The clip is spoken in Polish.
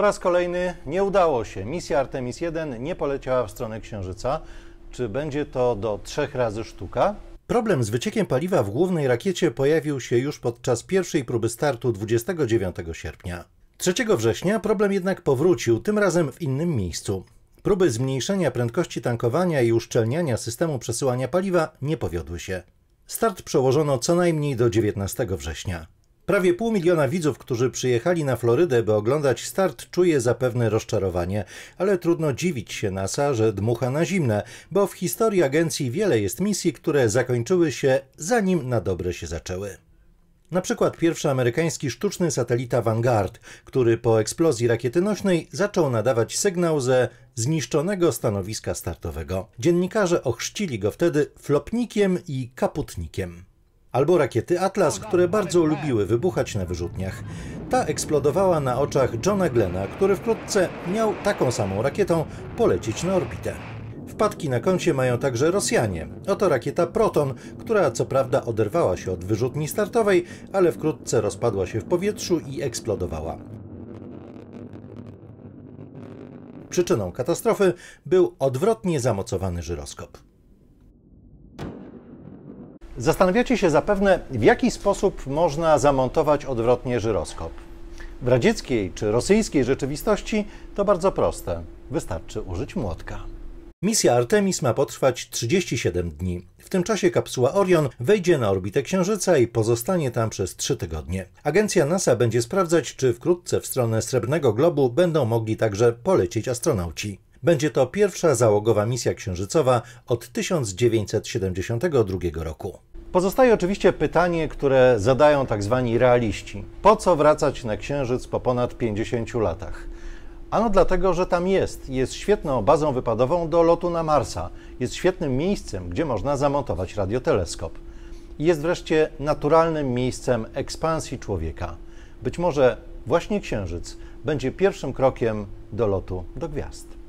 Po raz kolejny nie udało się. Misja Artemis 1 nie poleciała w stronę Księżyca. Czy będzie to do trzech razy sztuka? Problem z wyciekiem paliwa w głównej rakiecie pojawił się już podczas pierwszej próby startu 29 sierpnia. 3 września problem jednak powrócił, tym razem w innym miejscu. Próby zmniejszenia prędkości tankowania i uszczelniania systemu przesyłania paliwa nie powiodły się. Start przełożono co najmniej do 19 września. Prawie pół miliona widzów, którzy przyjechali na Florydę, by oglądać start, czuje zapewne rozczarowanie, ale trudno dziwić się NASA, że dmucha na zimne, bo w historii agencji wiele jest misji, które zakończyły się zanim na dobre się zaczęły. Na przykład pierwszy amerykański sztuczny satelita Vanguard, który po eksplozji rakiety nośnej zaczął nadawać sygnał ze zniszczonego stanowiska startowego. Dziennikarze ochrzcili go wtedy flopnikiem i kaputnikiem. Albo rakiety Atlas, które bardzo lubiły wybuchać na wyrzutniach. Ta eksplodowała na oczach Johna Glena, który wkrótce miał taką samą rakietą polecić na orbitę. Wpadki na koncie mają także Rosjanie. Oto rakieta Proton, która co prawda oderwała się od wyrzutni startowej, ale wkrótce rozpadła się w powietrzu i eksplodowała. Przyczyną katastrofy był odwrotnie zamocowany żyroskop. Zastanawiacie się zapewne, w jaki sposób można zamontować odwrotnie żyroskop. W radzieckiej czy rosyjskiej rzeczywistości to bardzo proste. Wystarczy użyć młotka. Misja Artemis ma potrwać 37 dni. W tym czasie kapsuła Orion wejdzie na orbitę Księżyca i pozostanie tam przez 3 tygodnie. Agencja NASA będzie sprawdzać, czy wkrótce w stronę Srebrnego Globu będą mogli także polecieć astronauci. Będzie to pierwsza załogowa misja księżycowa od 1972 roku. Pozostaje oczywiście pytanie, które zadają tak zwani realiści. Po co wracać na Księżyc po ponad 50 latach? Ano dlatego, że tam jest. Jest świetną bazą wypadową do lotu na Marsa. Jest świetnym miejscem, gdzie można zamontować radioteleskop. Jest wreszcie naturalnym miejscem ekspansji człowieka. Być może właśnie Księżyc będzie pierwszym krokiem do lotu do gwiazd.